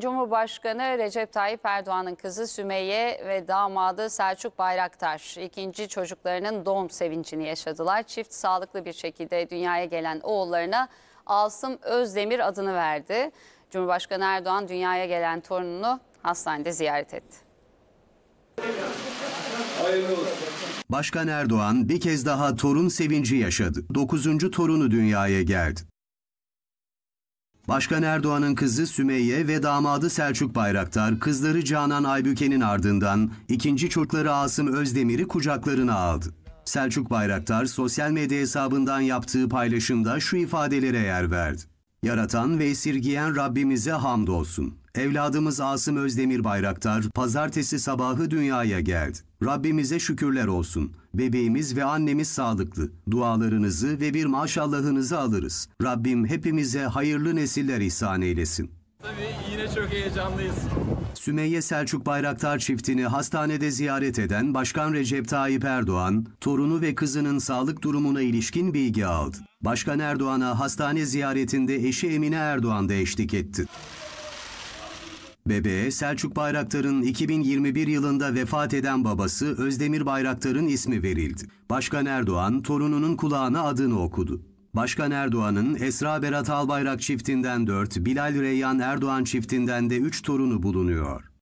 Cumhurbaşkanı Recep Tayyip Erdoğan'ın kızı Sümeyye ve damadı Selçuk Bayraktar ikinci çocuklarının doğum sevincini yaşadılar. Çift sağlıklı bir şekilde dünyaya gelen oğullarına Asım Özdemir adını verdi. Cumhurbaşkanı Erdoğan dünyaya gelen torununu hastanede ziyaret etti. Başkan Erdoğan bir kez daha torun sevinci yaşadı. Dokuzuncu torunu dünyaya geldi. Başkan Erdoğan'ın kızı Sümeyye ve damadı Selçuk Bayraktar, kızları Canan Aybüke'nin ardından ikinci çocukları Asım Özdemir'i kucaklarına aldı. Selçuk Bayraktar sosyal medya hesabından yaptığı paylaşımda şu ifadelere yer verdi. Yaratan ve esirgiyen Rabbimize hamdolsun. Evladımız Asım Özdemir Bayraktar pazartesi sabahı dünyaya geldi. Rabbimize şükürler olsun. Bebeğimiz ve annemiz sağlıklı. Dualarınızı ve bir maşallahınızı alırız. Rabbim hepimize hayırlı nesiller ihsan eylesin. Tabii yine çok heyecanlıyız. Sümeyye Selçuk Bayraktar çiftini hastanede ziyaret eden Başkan Recep Tayyip Erdoğan, torunu ve kızının sağlık durumuna ilişkin bilgi aldı. Başkan Erdoğan'a hastane ziyaretinde eşi Emine Erdoğan da eşlik etti. Bebeğe Selçuk Bayraktar'ın 2021 yılında vefat eden babası Özdemir Bayraktar'ın ismi verildi. Başkan Erdoğan torununun kulağına adını okudu. Başkan Erdoğan'ın Esra Berat Albayrak çiftinden 4, Bilal Reyyan Erdoğan çiftinden de 3 torunu bulunuyor.